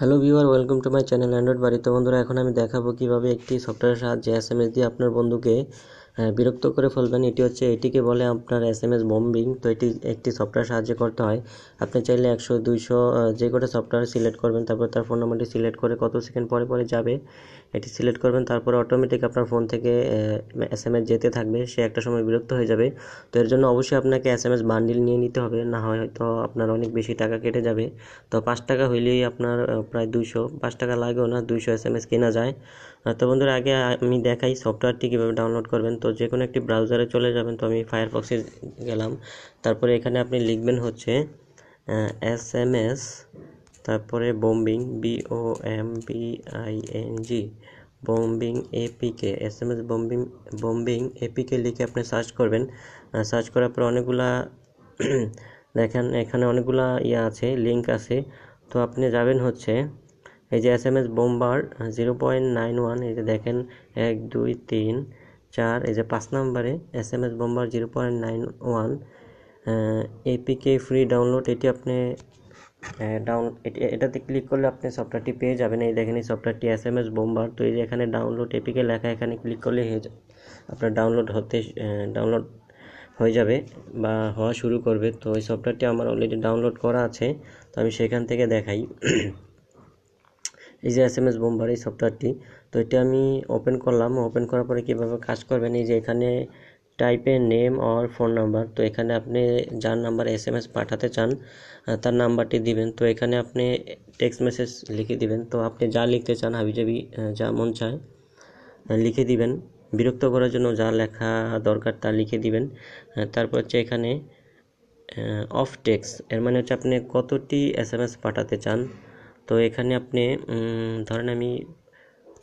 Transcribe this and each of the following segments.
hello viewer welcome to my channel android বাড়িতে বন্ধুরা এখন আমি দেখাবো কিভাবে একটি সফটওয়্যারের সাহায্যে এস এম এস দিয়ে আপনার বন্ধুকে হ্যাঁ, বিরক্ত করে ফেলবেন এটি হচ্ছে এটিকে বলে আপনার এস এম এস বম্বিং তো এটি একটি সফটওয়্যার সাহায্যে করতে হয় আপনি চাইলে একশো দুইশো যে কোটে সফটওয়্যার সিলেক্ট করবেন তারপর তার ফোন নাম্বারটি সিলেক্ট করে কত সেকেন্ড পরে পরে যাবে এটি সিলেক্ট করবেন তারপর অটোমেটিক আপনার ফোন থেকে এস এম এস যেতে থাকবে সে একটা সময় বিরক্ত হয়ে যাবে তো এর জন্য অবশ্যই আপনাকে এস এম এস বান্ডিল নিয়ে নিতে হবে না হয়তো আপনার অনেক বেশি টাকা কেটে যাবে তো পাঁচ টাকা হইলেই আপনার প্রায় দুইশো পাঁচ টাকা লাগেও না দুইশো এস এম এস কেনা যায় তো বন্ধুরা আগে আমি দেখাই সফটওয়্যারটি কীভাবে ডাউনলোড করবেন তো যে কোনো একটি ব্রাউজারে চলে যাবেন তো আমি ফায়ারফক্সে গেলাম তারপরে এখানে আপনি লিখবেন হচ্ছে এস এম এস তারপরে bombing B O M B I N G bombing APK S M S bombing bombing APK লিখে আপনি সার্চ করবেন সার্চ করার পরে অনেকগুলা দেখেন এখানে অনেকগুলা ইয়ে আছে লিঙ্ক আছে তো আপনি যাবেন হচ্ছে এই যে S M S bomber zero point nine one এই যে দেখেন এক দুই তিন চার এই যে পাঁচ নাম্বারে S M S bomber zero point nine one APK free download এটি আপনি ডাউন এটাতে ক্লিক করলে আপনি সফটওয়্যারটি পেয়ে যাবেন এই দেখেন এই সফটওয়্যারটি এস এম এস বোম্বার তো এই যে এখানে ডাউনলোড এপিকে লেখা এখানে ক্লিক করলে হয়ে যাবে আপনার ডাউনলোড হতে ডাউনলোড হয়ে যাবে বা হওয়া শুরু করবে তো এই সফটওয়্যারটি আমার অলরেডি ডাউনলোড করা আছে তো আমি সেখান থেকে দেখাই এই যে এস এম এস বোম্বার এই সফটওয়্যারটি তো এটা আমি ওপেন করলাম ওপেন করার পরে কীভাবে কাজ করবেন এই যে এখানে টাইপে নেম অর ফোন নাম্বার তো এখানে আপনি যার নাম্বার এস এম এস পাঠাতে চান তার নাম্বারটি দিবেন তো এখানে আপনি টেক্সট মেসেজ লিখে দিবেন তো আপনি যা লিখতে চান হাবিজাবি যা মন চায় লিখে দিবেন বিরক্ত করার জন্য যা লেখা দরকার তা লিখে দিবেন তারপর হচ্ছে এখানে অফ টেক্স এর মানে হচ্ছে আপনি কতটি এস এম এস পাঠাতে চান তো এখানে আপনি ধরেন আমি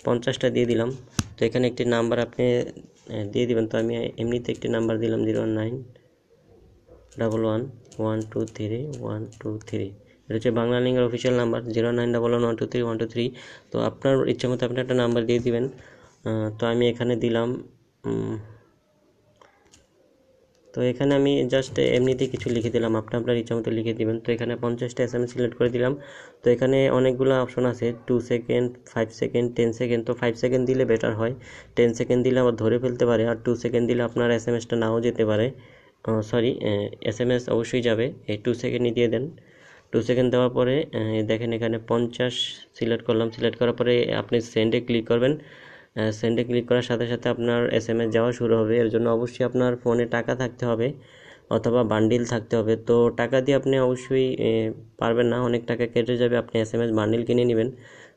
পঞ্চাশটা দিয়ে দিলাম তো এখানে একটি নাম্বার আপনি দিয়ে দিবেন তো আমি এমনিতে একটি নাম্বার দিলাম zero nine double one one two three one two three এটা হচ্ছে বাংলা লিঙ্গের official number zero nine double one one two three one two three তো আপনার ইচ্ছা মতো আপনি একটা নাম্বার দিয়ে দিবেন তো আমি এখানে দিলাম তো এখানে আমি জাস্ট এমনিতে কিছু লিখে দিলাম আপনি আপনার ইচ্ছা মতো লিখে দিবেন তো এখানে পঞ্চাশটা এস এম সিলেক্ট করে দিলাম তো এখানে অনেকগুলো অপশন আছে two second five second ten second তো ফাইভ সেকেন্ড দিলে বেটার হয় টেন সেকেন্ড দিলে আবার ধরে ফেলতে পারে আর টু সেকেন্ড দিলে আপনার এস এম এসটা নাও যেতে পারে সরি এস এম এস অবশ্যই যাবে এই টু সেকেন্ডই দিয়ে দেন টু সেকেন্ড দেওয়ার পরে দেখেন এখানে পঞ্চাশ সিলেক্ট করলাম সিলেক্ট করার পরে আপনি সেন্ডে ক্লিক করবেন সেন্ডে ক্লিক করার সাথে সাথে আপনার এস এম এস যাওয়া শুরু হবে এর জন্য অবশ্যই আপনার ফোনে টাকা থাকতে হবে অথবা বান্ডিল থাকতে হবে তো টাকা দিয়ে আপনি অবশ্যই পারবেন না অনেক টাকা কেটে যাবে আপনি এস এম এস বান্ডিল কিনে নেবেন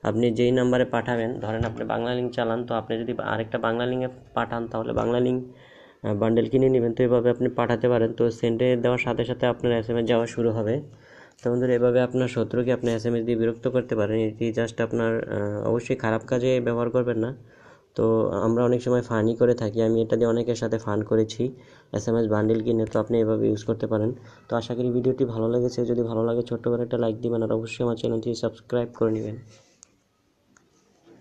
আপনি যেই নাম্বারে পাঠাবেন ধরেন আপনি বাংলা লিঙ্ক চালান তো আপনি যদি আরেকটা বাংলা লিঙ্কে পাঠান তাহলে বাংলা লিঙ্ক বান্ডেল কিনে নেবেন তো এভাবে আপনি পাঠাতে পারেন তো সেন্ডে দেওয়ার সাথে সাথে আপনার এস এম এস যাওয়া শুরু হবে তো বন্ধুরা এভাবে আপনার শত্রুকে আপনি এস এম এস দিয়ে বিরক্ত করতে পারেন এটি জাস্ট আপনার অবশ্যই খারাপ কাজে ব্যবহার করবেন না তো আমরা অনেক সময় ফানই করে থাকি আমি এটা দিয়ে অনেকের সাথে ফান করেছি এস এম এস বান্ডিল কিনে তো আপনি এভাবে ইউজ করতে পারেন তো আশা করি ভিডিওটি ভালো লেগেছে যদি ভালো লাগে ছোট্ট করে একটা লাইক দিবেন আর অবশ্যই আমার চ্যানেলটি সাবস্ক্রাইব করে নেবেন